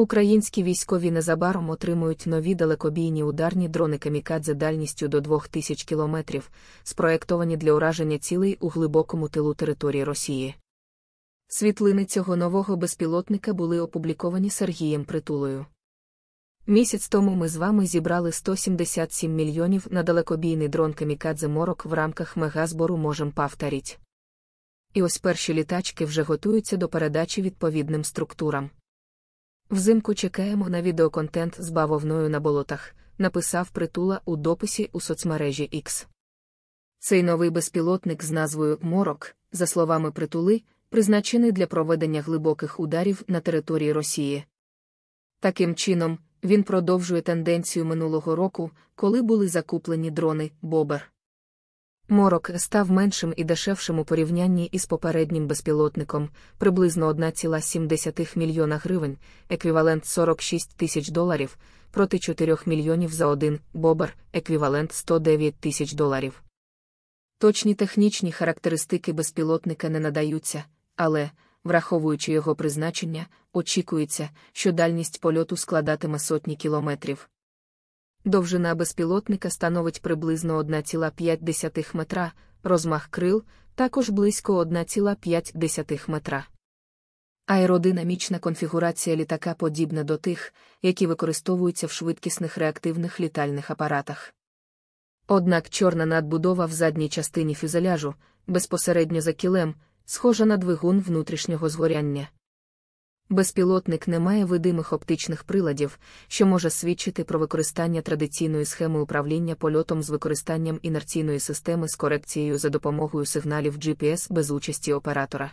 Українські військові незабаром отримують нові далекобійні ударні дрони камікадзе дальністю до 2000 кілометрів, спроектовані для ураження цілей у глибокому тилу території Росії. Світлини цього нового безпілотника були опубліковані Сергієм Притулою. Місяць тому ми з вами зібрали 177 мільйонів на далекобійний дрон камікадзе морок в рамках мегазбору можем повторіть. І ось перші літачки вже готуються до передачі відповідним структурам. Взимку чекаємо на відеоконтент з бавовною на болотах, написав притула у дописі у соцмережі X. Цей новий безпілотник з назвою Морок, за словами притули, призначений для проведення глибоких ударів на території Росії. Таким чином, він продовжує тенденцію минулого року, коли були закуплені дрони Бобер. Морок став меншим і дешевшим у порівнянні із попереднім безпілотником приблизно 1,7 мільйона гривень, еквівалент 46 тисяч доларів, проти 4 мільйонів за один бобер, еквівалент 109 тисяч доларів. Точні технічні характеристики безпілотника не надаються, але, враховуючи його призначення, очікується, що дальність польоту складатиме сотні кілометрів. Довжина безпілотника становить приблизно 1,5 метра, розмах крил також близько 1,5 метра. Аеродинамічна конфігурація літака подібна до тих, які використовуються в швидкісних реактивних літальних апаратах. Однак чорна надбудова в задній частині фюзеляжу, безпосередньо за кілем, схожа на двигун внутрішнього згоряння. Безпілотник не має видимих оптичних приладів, що може свідчити про використання традиційної схеми управління польотом з використанням інерційної системи з корекцією за допомогою сигналів GPS без участі оператора.